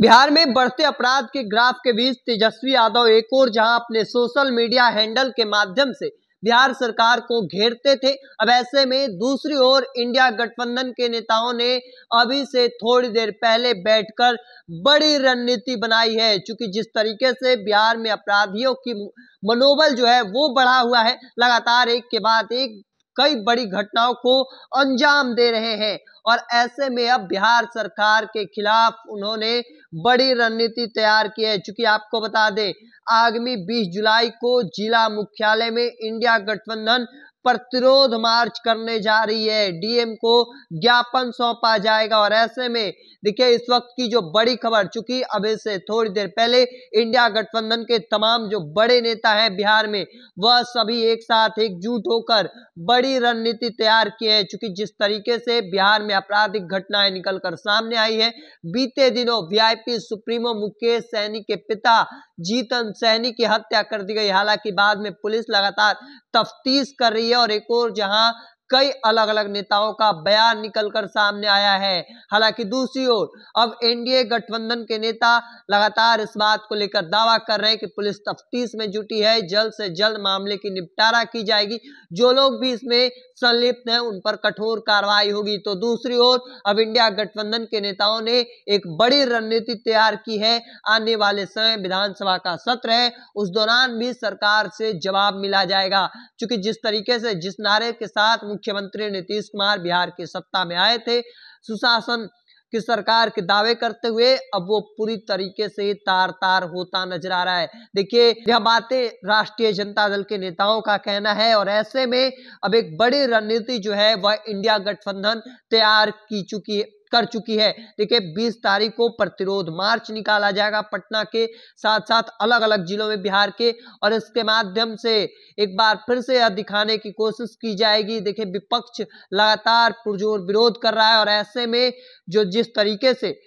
बिहार में बढ़ते अपराध के ग्राफ के बीच तेजस्वी यादव एक और जहां अपने सोशल मीडिया हैंडल के माध्यम से बिहार सरकार को घेरते थे अब ऐसे में दूसरी ओर इंडिया गठबंधन के नेताओं ने अभी से थोड़ी देर पहले बैठकर बड़ी रणनीति बनाई है क्योंकि जिस तरीके से बिहार में अपराधियों की मनोबल जो है वो बढ़ा हुआ है लगातार एक के बाद एक कई बड़ी घटनाओं को अंजाम दे रहे हैं और ऐसे में अब बिहार सरकार के खिलाफ उन्होंने बड़ी रणनीति तैयार की है चूंकि आपको बता दें आगामी 20 जुलाई को जिला मुख्यालय में इंडिया गठबंधन प्रतिरोध मार्च करने जा रही है डीएम को ज्ञापन सौंपा जाएगा और ऐसे में देखिए इस वक्त की जो बड़ी खबर चूंकि अभी से थोड़ी देर पहले इंडिया गठबंधन के तमाम जो बड़े नेता हैं बिहार में वह सभी एक साथ एकजुट होकर बड़ी रणनीति तैयार किए हैं चूंकि जिस तरीके से बिहार में आपराधिक घटनाएं निकलकर सामने आई है बीते दिनों वीआईपी सुप्रीमो मुकेश सैनी के पिता जीतन सैनी की हत्या कर दी गई हालांकि बाद में पुलिस लगातार तफ्तीश कर रही है और एक और जहां कई अलग अलग नेताओं का बयान निकलकर सामने आया है हालांकि दूसरी ओर अब एनडीए गठबंधन के नेता लगातार इस बात को लेकर दावा कर रहे हैं कि पुलिस तफ्तीश में जुटी है जल्द से जल्द मामले की निपटारा की जाएगी जो लोग भी इसमें संलिप्त हैं उन पर कठोर कार्रवाई होगी तो दूसरी ओर अब इंडिया गठबंधन के नेताओं ने एक बड़ी रणनीति तैयार की है आने वाले समय विधानसभा का सत्र है उस दौरान भी सरकार से जवाब मिला जाएगा क्योंकि जिस तरीके से जिस नारे के साथ मुख्यमंत्री नीतीश कुमार बिहार की सत्ता में आए थे सुशासन की सरकार के दावे करते हुए अब वो पूरी तरीके से तार तार होता नजर आ रहा है देखिए यह बातें राष्ट्रीय जनता दल के नेताओं का कहना है और ऐसे में अब एक बड़ी रणनीति जो है वह इंडिया गठबंधन तैयार की चुकी है कर चुकी है देखिए 20 तारीख को प्रतिरोध मार्च निकाला जाएगा पटना के साथ साथ अलग अलग जिलों में बिहार के और इसके माध्यम से एक बार फिर से यह दिखाने की कोशिश की जाएगी देखिए विपक्ष लगातार पुरजोर विरोध कर रहा है और ऐसे में जो जिस तरीके से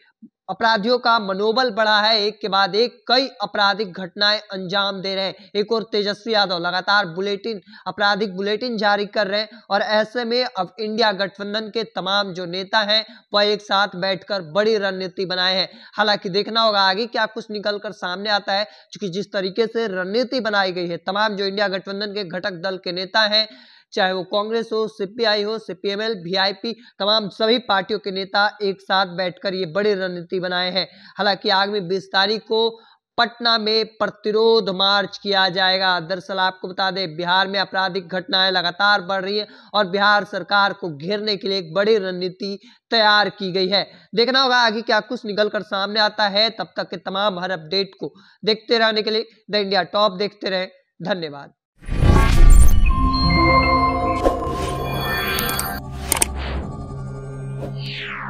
अपराधियों का मनोबल बढ़ा है एक के बाद एक कई आपराधिक घटनाएं अंजाम दे रहे हैं एक और तेजस्वी यादव लगातार बुलेटिन आपराधिक बुलेटिन जारी कर रहे हैं और ऐसे में अब इंडिया गठबंधन के तमाम जो नेता हैं वह एक साथ बैठकर बड़ी रणनीति बनाए हैं हालांकि देखना होगा आगे क्या कुछ निकल कर सामने आता है क्योंकि जिस तरीके से रणनीति बनाई गई है तमाम जो इंडिया गठबंधन के घटक दल के नेता हैं चाहे वो कांग्रेस हो सीपीआई हो सीपीएमएल वीआईपी तमाम सभी पार्टियों के नेता एक साथ बैठकर ये बड़ी रणनीति बनाए हैं हालांकि आगामी बीस तारीख को पटना में प्रतिरोध मार्च किया जाएगा दरअसल आपको बता दें बिहार में आपराधिक घटनाएं लगातार बढ़ रही हैं और बिहार सरकार को घेरने के लिए एक बड़ी रणनीति तैयार की गई है देखना होगा आगे क्या कुछ निकल कर सामने आता है तब तक के तमाम हर अपडेट को देखते रहने के लिए द इंडिया टॉप देखते रहे धन्यवाद Yeah.